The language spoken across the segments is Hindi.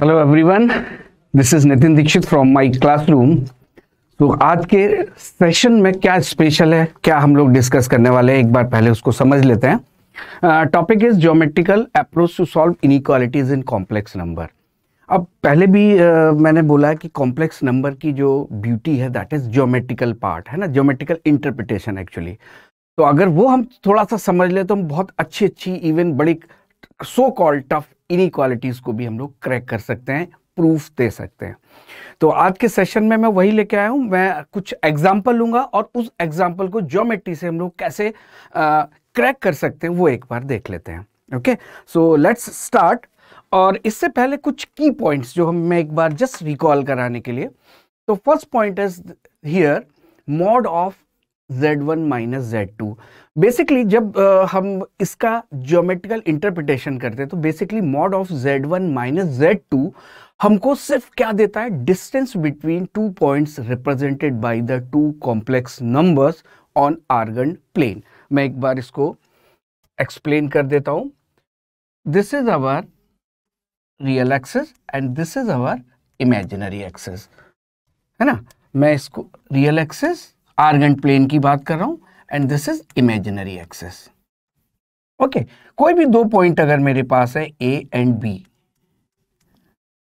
Hello everyone this is Nitin Dikshit from my classroom तो आज के सेशन में क्या स्पेशल है क्या हम लोग डिस्कस करने वाले हैं एक बार पहले उसको समझ लेते हैं topic is geometrical approach to solve inequalities in complex number अब पहले भी uh, मैंने बोला है कि कॉम्प्लेक्स नंबर की जो ब्यूटी है दैट इज ज्योमेट्रिकल पार्ट है ना ज्योमेट्रिकल इंटरप्रिटेशन एक्चुअली तो अगर वो हम थोड़ा सा समझ ले तो हम बहुत अच्छी अच्छी इवन बड़ी सो कॉल्ड टफ इनक्वालिटीज़ को भी हम लोग क्रैक कर सकते हैं प्रूफ दे सकते हैं तो आज के सेशन में मैं वही लेके आया हूं मैं कुछ एग्जाम्पल लूंगा और उस एग्जाम्पल को ज्योमेट्री से हम लोग कैसे आ, क्रैक कर सकते हैं वो एक बार देख लेते हैं ओके सो लेट्स स्टार्ट और इससे पहले कुछ की पॉइंट्स जो हम मैं एक बार जस्ट रिकॉल कराने के लिए तो first point is here mod of Z one minus Z two basically जब uh, हम इसका ज्योमेट्रिकल इंटरप्रिटेशन करते हैं तो basically mod of Z one minus Z two हमको सिर्फ क्या देता है distance between two points represented by the two complex numbers on Argand plane मैं एक बार इसको एक्सप्लेन कर देता हूं this is our real axis and this is our imaginary access है ना मैं इसको रियल एक्सेस आर्गेंट प्लेन की बात कर रहा हूं and this is imaginary axis okay कोई भी दो पॉइंट अगर मेरे पास है ए एंड बी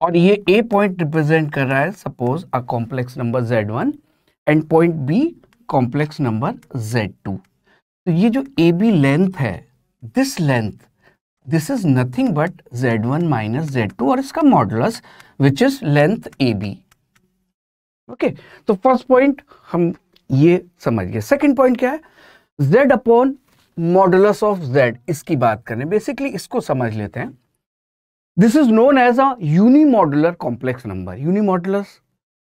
और ये ए पॉइंट रिप्रेजेंट कर रहा है suppose a complex number Z one and point B complex number Z two तो ये जो ए बी लेंथ है this length this is nothing but Z one minus Z two और इसका modulus which is length A B okay तो फर्स्ट पॉइंट हम ये गया सेकंड पॉइंट क्या है z upon modulus of z इसकी बात करें बेसिकली इसको समझ लेते हैं this is known as a unimodular complex number unimodulus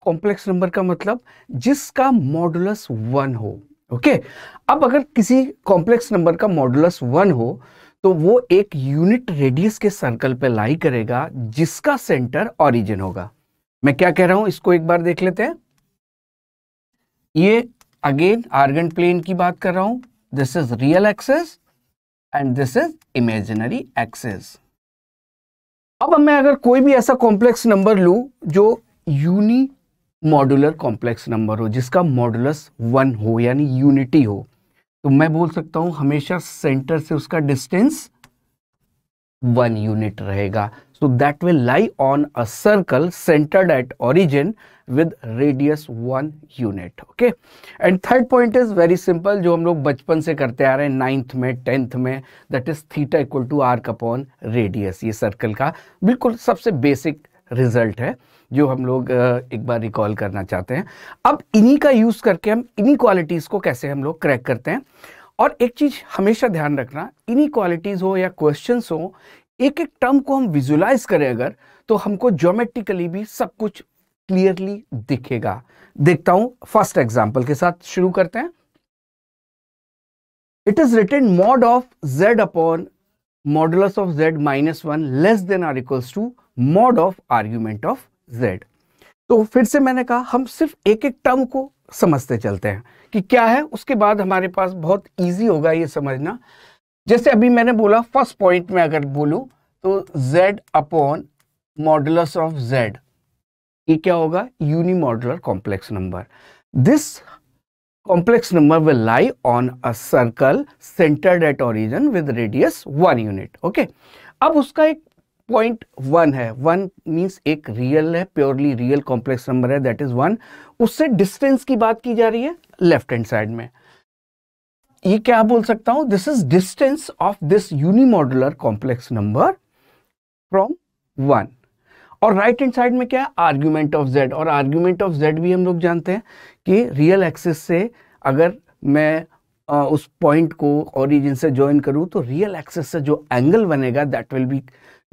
complex number का मतलब जिसका मॉडुलस वन हो ओके okay? अब अगर किसी कॉम्प्लेक्स नंबर का मॉडुलस वन हो तो वो एक यूनिट रेडियस के सर्कल पे लाई करेगा जिसका सेंटर ऑरिजिन होगा मैं क्या कह रहा हूं इसको एक बार देख लेते हैं ये अगेन आर्गन प्लेन की बात कर रहा हूं this is real axis and this is imaginary axis अब मैं अगर कोई भी ऐसा कॉम्प्लेक्स नंबर लू जो यूनी मॉड्यूलर कॉम्प्लेक्स नंबर हो जिसका मॉड्यूलस वन हो यानी यूनिटी हो तो मैं बोल सकता हूं हमेशा सेंटर से उसका डिस्टेंस वन यूनिट रहेगा So that will lie on a circle centered at origin with radius one unit. Okay. And third point is very simple जो हम लोग बचपन से करते आ रहे हैं नाइन्थ में टेंथ में that is theta equal to arc upon radius. ये सर्कल का बिल्कुल सबसे बेसिक रिजल्ट है जो हम लोग एक बार रिकॉल करना चाहते हैं अब इन्हीं का यूज़ करके हम इन्हीं क्वालिटीज़ को कैसे हम लोग क्रैक करते हैं और एक चीज़ हमेशा ध्यान रखना इन्हीं क्वालिटीज़ हो या क्वेश्चंस हो एक एक टर्म को हम विजुलाइज करें अगर तो हमको ज्योमेट्रिकली भी सब कुछ क्लियरली दिखेगा देखता हूं फर्स्ट एग्जाम्पल के साथ शुरू करते हैं it is written mod of Z upon modulus of Z minus one less than R equals to mod of argument of Z तो फिर से मैंने कहा हम सिर्फ एक एक टर्म को समझते चलते हैं कि क्या है उसके बाद हमारे पास बहुत इजी होगा ये समझना जैसे अभी मैंने बोला फर्स्ट पॉइंट में अगर बोलू तो z upon modulus of z ये क्या होगा unimodular complex number this complex number will lie on a circle centred at origin with radius one unit okay अब उसका एक पॉइंट वन है वन मीन्स एक रियल है प्योरली रियल कॉम्प्लेक्स नंबर है दैट इज वन उससे डिस्टेंस की बात की जा रही है लेफ्ट हैंड साइड में ये क्या बोल सकता हूं this is distance of this unimodular complex number from one और राइट हैंड साइड में क्या है आर्ग्यूमेंट ऑफ जेड और आर्ग्यूमेंट ऑफ जेड भी हम लोग जानते हैं कि रियल एक्सिस से अगर मैं आ, उस पॉइंट को ओरिजिन से ज्वाइन करूं तो रियल एक्सिस से जो एंगल बनेगा that will be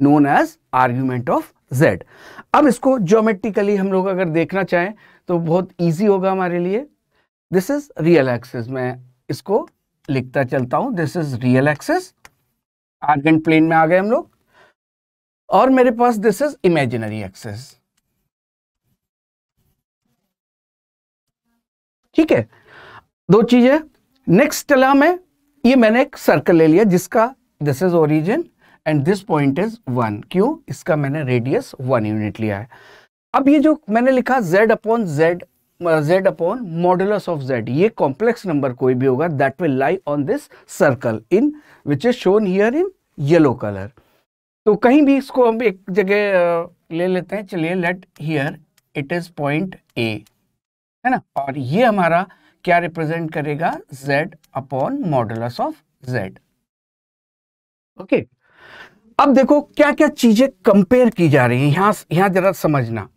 known as argument of Z अब इसको ज्योमेट्रिकली हम लोग अगर देखना चाहें तो बहुत ईजी होगा हमारे लिए दिस इज रियल एक्सिस मैं इसको लिखता चलता हूं this is real axis Argand plane में आ गए हम लोग और मेरे पास दिस इज इमेजिनरी एक्सेस ठीक है दो चीजें नेक्स्ट चला मैं ये मैंने एक सर्कल ले लिया जिसका this is origin and this point is one क्यों इसका मैंने रेडियस वन यूनिट लिया है अब ये जो मैंने लिखा z upon Z Uh, z upon modulus of z ये complex number कोई भी होगा that will lie on this circle in which is shown here in yellow color तो कहीं भी इसको हम एक जगह uh, ले लेते हैं चलिए let here it is point A है ना और ये हमारा क्या रिप्रेजेंट करेगा z upon modulus of z okay okay. अब देखो क्या क्या चीजें कंपेयर की जा रही हैं यहां यहां जरा समझना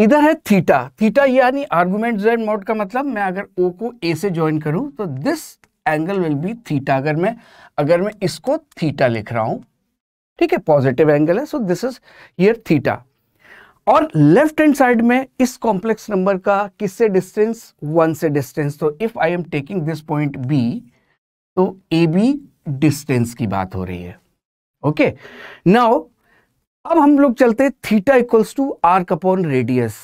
इधर है थीटा थीटा यानी आर्गुमेंट जेड मोड का मतलब मैं अगर ओ को ए से ज्वाइन करूं तो this angle will be theta अगर मैं अगर मैं इसको थीटा लिख रहा हूं ठीक है पॉजिटिव एंगल है so this is here theta और लेफ्ट हैंड साइड में इस कॉम्प्लेक्स नंबर का किससे डिस्टेंस वन से डिस्टेंस तो if I am taking this point B तो ए बी डिस्टेंस की बात हो रही है ओके नाउ अब हम लोग चलते theta equals to arc upon radius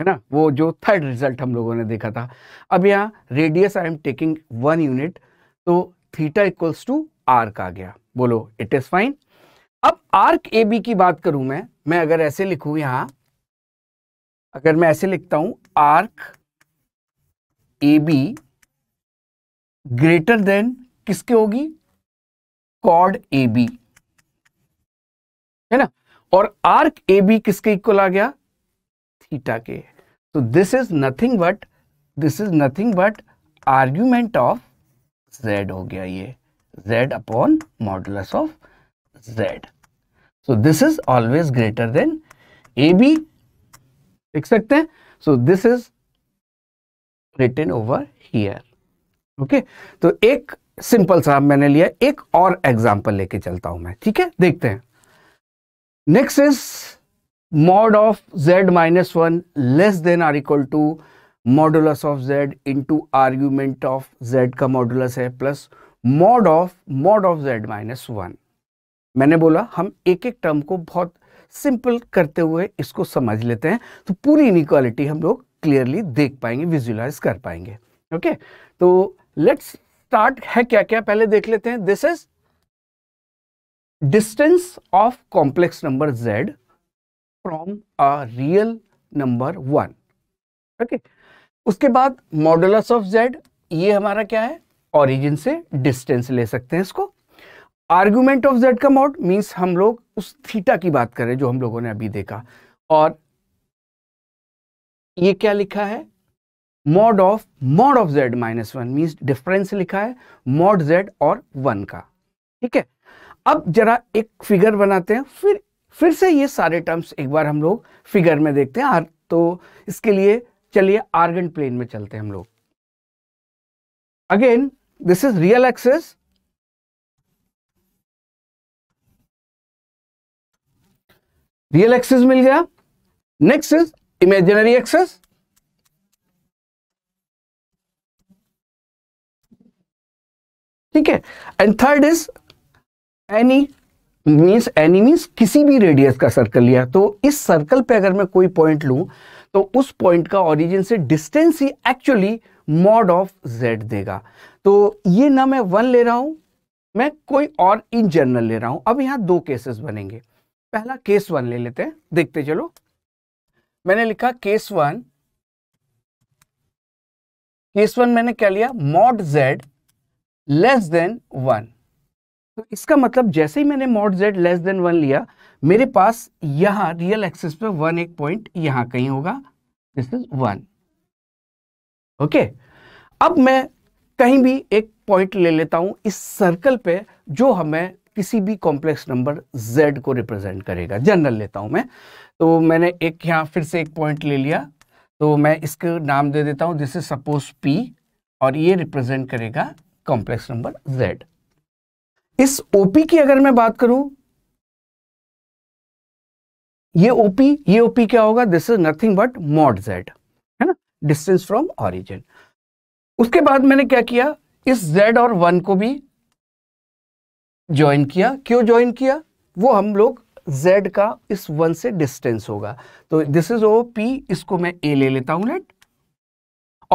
है ना वो जो थर्ड रिजल्ट हम लोगों ने देखा था अब यहाँ radius I am taking one unit तो थीटा इक्वल्स टू आर्क आ गया बोलो इट इज फाइन अब आर्क ए बी की बात करूं मैं मैं अगर ऐसे लिखूं यहां अगर मैं ऐसे लिखता हूं arc A B greater than किसके होगी कॉड ए बी है ना और आर्क ए बी किसके इक्वल आ गया थीटा के तो this is nothing but this is nothing but argument of z हो गया ये z upon modulus of z so this is always greater than A B लिख सकते हैं so this is written over here okay तो एक सिंपल सा मैंने लिया एक और एग्जांपल लेके चलता हूं मैं ठीक है देखते हैं next is mod of z minus one less than R equal to modulus of z to argument of z का मॉडुलस है plus mod of mod of z minus one मैंने बोला हम एक एक टर्म को बहुत सिंपल करते हुए इसको समझ लेते हैं तो पूरी इनिक्वालिटी हम लोग क्लियरली देख पाएंगे विजुअलाइज कर पाएंगे ओके okay? तो लेट्स स्टार्ट है क्या क्या पहले देख लेते हैं this is distance of complex number z from a real number one okay उसके बाद मॉडुलस ऑफ z ये हमारा क्या है ऑरिजिन से डिस्टेंस ले सकते हैं इसको आर्ग्यूमेंट ऑफ z का मॉड मींस हम लोग उस थीटा की बात करें जो हम लोगों ने अभी देखा और ये क्या लिखा है mod of mod of z minus one means difference लिखा है मॉड z और वन का ठीक है अब जरा एक फिगर बनाते हैं फिर फिर से ये सारे टर्म्स एक बार हम लोग फिगर में देखते हैं तो इसके लिए चलिए आर्गन प्लेन में चलते हैं हम लोग again this is real axis real axis मिल गया नेक्स्ट इज इमेजिनरी एक्सेस ठीक है and third is any means any means किसी भी रेडियस का सर्कल लिया तो इस सर्कल पे अगर मैं कोई पॉइंट लू तो उस पॉइंट का ऑरिजिन से डिस्टेंस ही एक्चुअली मॉड ऑफ जेड देगा तो ये ना मैं वन ले रहा हूं मैं कोई और इन जनरल ले रहा हूं अब यहां दो केसेस बनेंगे पहला केस वन ले लेते हैं देखते चलो मैंने लिखा केस वन केस वन मैंने क्या लिया mod z less than one तो इसका मतलब जैसे ही मैंने mod z less than one लिया मेरे पास यहां रियल एक्सिस पे वन एक पॉइंट यहां कहीं होगा दिस इज वन ओके अब मैं कहीं भी एक पॉइंट ले लेता हूं इस सर्कल पे जो हमें किसी भी कॉम्प्लेक्स नंबर z को रिप्रेजेंट करेगा जनरल लेता हूं मैं तो मैंने एक यहां फिर से एक पॉइंट ले लिया तो मैं इसके नाम दे देता हूं दिस इज सपोज p और ये रिप्रेजेंट करेगा कॉम्प्लेक्स नंबर z इस ओपी की अगर मैं बात करूं ये ओपी ये ओपी क्या होगा this is nothing but mod z है ना डिस्टेंस फ्रॉम ऑरिजिन उसके बाद मैंने क्या किया इस जेड और वन को भी ज्वाइन किया क्यों ज्वाइन किया वो हम लोग z का इस वन से डिस्टेंस होगा तो दिस इज ओ पी इसको मैं a ले लेता हूं लेट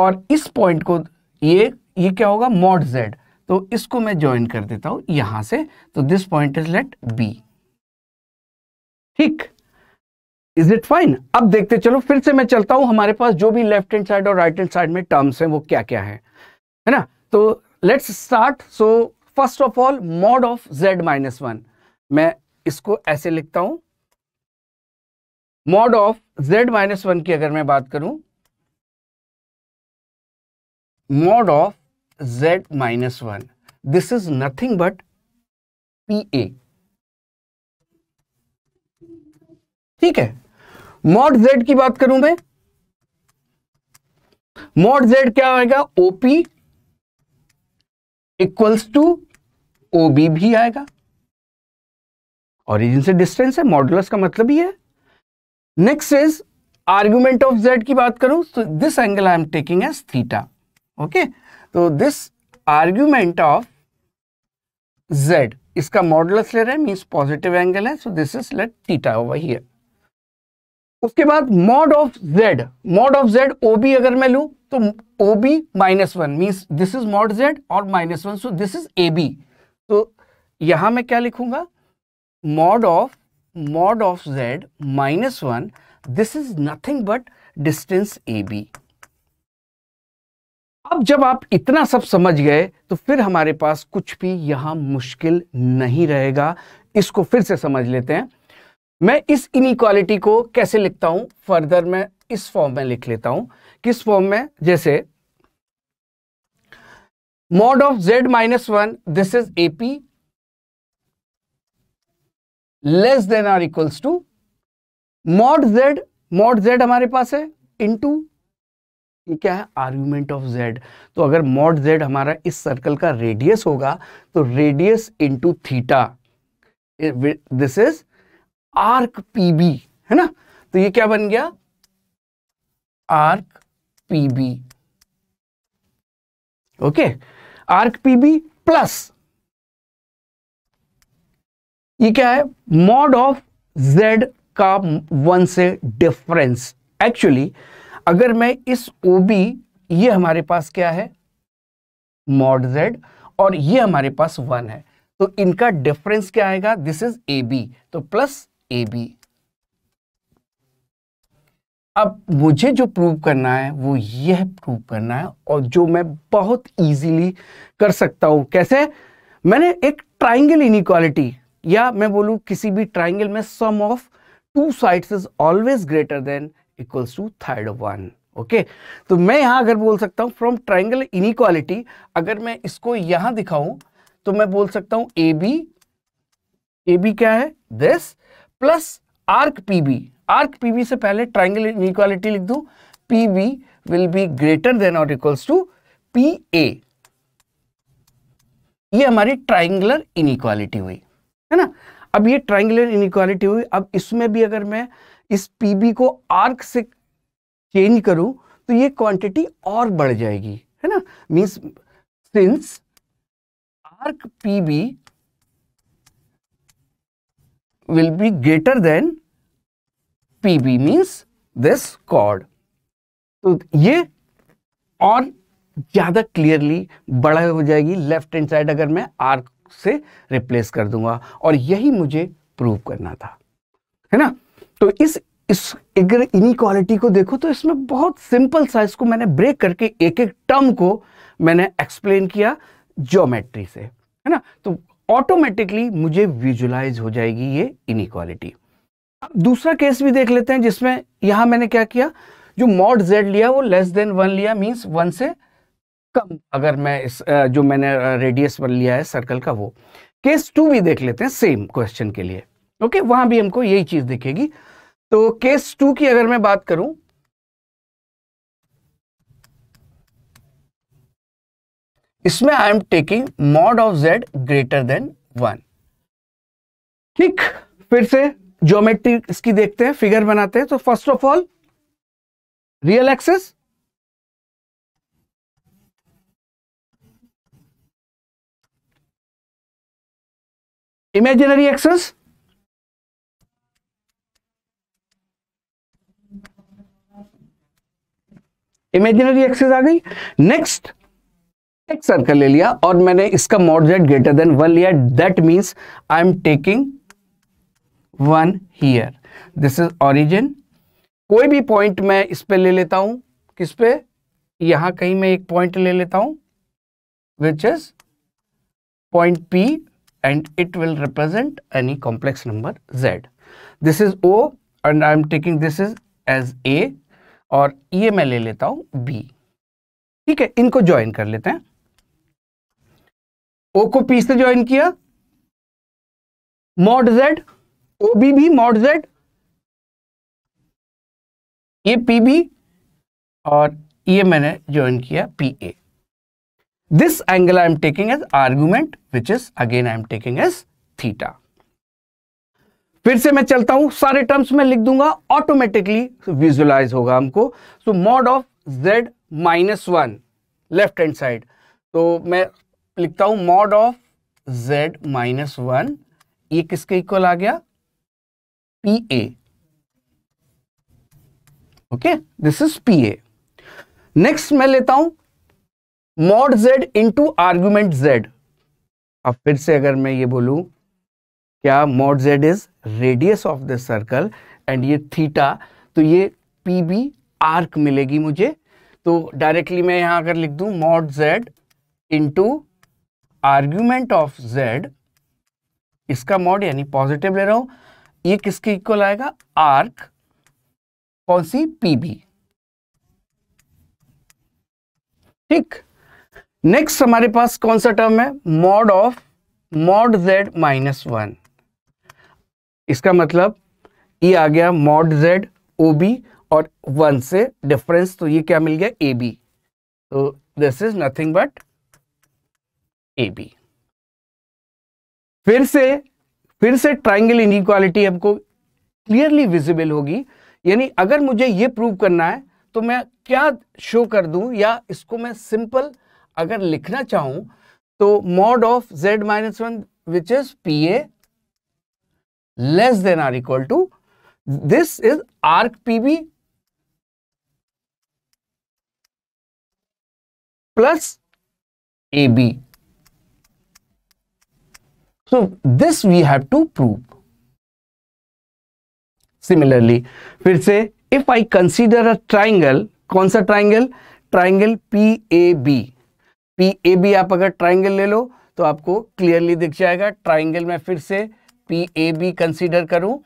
और इस पॉइंट को ये ये क्या होगा मॉड z तो इसको मैं ज्वाइन कर देता हूं यहां से तो this point is let B ठीक इज इट फाइन अब देखते चलो फिर से मैं चलता हूं हमारे पास जो भी लेफ्ट हैंड साइड और राइट हैंड साइड में टर्म्स हैं वो क्या क्या है है ना तो let's start so first of all mod of Z minus one मैं इसको ऐसे लिखता हूं mod of Z minus one की अगर मैं बात करूं mod of z minus 1. This is nothing but PA. ठीक है मॉड z की बात करूं मैं mod z क्या आएगा OP इक्वल्स टू OB भी आएगा ओरिजिन से डिस्टेंस है मॉडुलस का मतलब ही है next is argument of z की बात करूं तो this angle I am taking as theta okay okay? तो दिस आर्ग्यूमेंट ऑफ z इसका मॉडलस ले रहे हैं मीन्स पॉजिटिव एंगल है so this is let theta over here उसके बाद mod of z mod of z OB अगर मैं लूं तो OB minus one means this is mod z और minus one so this is AB तो यहां मैं क्या लिखूंगा mod of mod of z minus one this is nothing but distance AB अब जब आप इतना सब समझ गए तो फिर हमारे पास कुछ भी यहां मुश्किल नहीं रहेगा इसको फिर से समझ लेते हैं मैं इस इनक्वालिटी को कैसे लिखता हूं फर्दर मैं इस फॉर्म में लिख लेता हूं किस फॉर्म में जैसे mod of Z minus one this is AP less than R equals to mod z mod z हमारे पास है इनटू ये क्या है आर्ग्यूमेंट ऑफ जेड तो अगर मॉड जेड हमारा इस सर्कल का रेडियस होगा तो radius into theta this is arc PB है ना तो ये क्या बन गया arc PB okay arc PB plus ये क्या है मॉड ऑफ जेड का वन से डिफरेंस एक्चुअली अगर मैं इस ओ बी ये हमारे पास क्या है मॉड Z और ये हमारे पास वन है तो इनका डिफरेंस क्या आएगा दिस इज ए बी तो प्लस ए बी अब मुझे जो प्रूव करना है वो यह प्रूव करना है और जो मैं बहुत इजीली कर सकता हूं कैसे मैंने एक ट्राइंगल इनिक्वालिटी या मैं बोलू किसी भी ट्राइंगल में sum of two sides is always greater than equals to third one okay तो मैं यहां अगर बोल सकता हूं फ्रॉम ट्राइंगल इनिक्वालिटी अगर मैं इसको यहां दिखाऊं तो मैं बोल सकता हूं ए बी ए बी क्या है this plus arc PB arc PB से पहले ट्राइंगल इनिक्वालिटी लिख दू PB will be greater than और इक्वल्स टू पी ए ये हमारी ट्राइंगुलर इनिक्वालिटी हुई है ना अब ये ट्राइंगुलर इनिक्वालिटी हुई अब इसमें भी अगर मैं इस पीबी को आर्क से चेंज करूं तो ये क्वांटिटी और बढ़ जाएगी है ना means since arc PB will be greater than PB means this chord तो ये और ज़्यादा क्लियरली बड़ा हो जाएगी लेफ्ट हैंड साइड अगर मैं आर्क से रिप्लेस कर दूंगा और यही मुझे प्रूव करना था है ना तो इस इस अगर इनिक्वालिटी को देखो तो इसमें बहुत सिंपल सा इसको मैंने ब्रेक करके एक एक टर्म को मैंने एक्सप्लेन किया ज्योमेट्री से है ना तो ऑटोमेटिकली मुझे विजुलाइज हो जाएगी ये इनिक्वालिटी दूसरा केस भी देख लेते हैं जिसमें यहां मैंने क्या किया जो मॉड जेड लिया वो लेस देन वन लिया मीन्स वन से कम अगर मैं इस जो मैंने रेडियस पर लिया है सर्कल का वो केस टू भी देख लेते हैं सेम क्वेश्चन के लिए ओके वहां भी हमको यही चीज दिखेगी तो केस टू की अगर मैं बात करूं इसमें I am taking mod of z greater than one ठीक फिर से ज्योमेट्री इसकी देखते हैं फिगर बनाते हैं तो first of all real axis imaginary axis imaginary axis आ गई नेक्स्ट एक सर्कल ले लिया और मैंने इसका mod z greater than one लिया that means I am taking one here this is origin कोई भी पॉइंट मैं इस पे ले लेता हूं किस पे यहां कहीं मैं एक पॉइंट ले लेता हूं which is point P and it will represent any complex number z this is O and I am taking this is as A और ये e मैं ले लेता हूं बी ठीक है इनको ज्वाइन कर लेते हैं ओ को पी से ज्वाइन किया मॉड जेड ओ बी भी मॉड जेड ये पी बी और ये e मैंने ज्वाइन किया P A this angle I am taking as argument which is again I am taking as theta फिर से मैं चलता हूं सारे टर्म्स में लिख दूंगा ऑटोमेटिकली विजुलाइज होगा हमको सो mod of Z minus one left hand side तो मैं लिखता हूं mod of Z minus one ये किसके इक्वल आ गया P A okay this is P A next मैं लेता हूं mod z into argument z अब फिर से अगर मैं ये बोलूं क्या mod z is radius of the circle and ये थीटा तो ये पी बी आर्क मिलेगी मुझे तो डायरेक्टली मैं यहां अगर लिख दू mod z into argument of z इसका मॉड यानी पॉजिटिव ले रहा हूं ये किसके इक्वल आएगा आर्क कौन सी पी बी ठीक नेक्स्ट हमारे पास कौन सा टर्म है mod of mod z minus one इसका मतलब ई e आ गया मॉड जेड ओ बी और वन से डिफरेंस तो ये क्या मिल गया ए बी तो this is nothing but A B फिर से फिर से ट्राइंगल इनिक्वालिटी हमको क्लियरली विजिबल होगी यानी अगर मुझे ये प्रूव करना है तो मैं क्या शो कर दूं या इसको मैं सिंपल अगर लिखना चाहूं तो mod of Z minus one which is P A less than or equal to this is arc pb plus AB. So, this we have to prove. Similarly, फिर से if I consider a triangle, कौन सा triangle? Triangle PAB. PAB आप अगर triangle ले लो तो आपको clearly दिख जाएगा triangle में फिर से पी ए बी कंसिडर करूं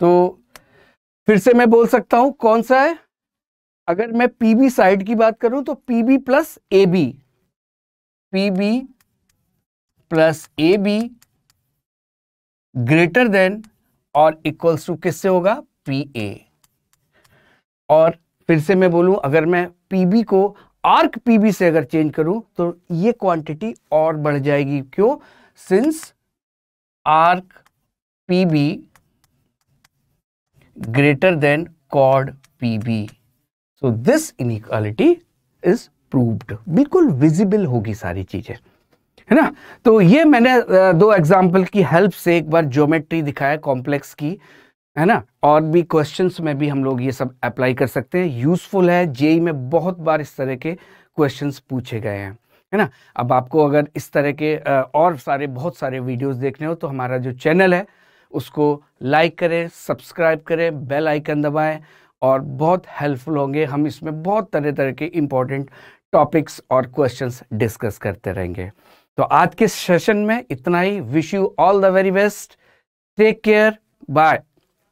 तो फिर से मैं बोल सकता हूं कौन सा है अगर मैं पीबी साइड की बात करूं तो PB plus A B PB plus A B greater than और इक्वल्स टू किससे होगा पी ए और फिर से मैं बोलूं अगर मैं पीबी को आर्क पीबी से अगर चेंज करूं तो ये क्वांटिटी और बढ़ जाएगी क्यों since arc P B greater than chord PB. So this inequality is proved. बिल्कुल visible होगी सारी चीजें है ना तो ये मैंने दो एग्जाम्पल की हेल्प से एक बार ज्योमेट्री दिखाया कॉम्प्लेक्स की है ना और भी क्वेश्चंस में भी हम लोग ये सब अप्लाई कर सकते हैं यूजफुल है जेई e में बहुत बार इस तरह के क्वेश्चंस पूछे गए हैं है ना अब आपको अगर इस तरह के और सारे बहुत सारे वीडियोस देखने हो तो हमारा जो चैनल है उसको लाइक करें सब्सक्राइब करें बेल आइकन दबाएं और बहुत हेल्पफुल होंगे हम इसमें बहुत तरह तरह के इम्पॉर्टेंट टॉपिक्स और क्वेश्चंस डिस्कस करते रहेंगे तो आज के सेशन में इतना ही wish you all the very best take care bye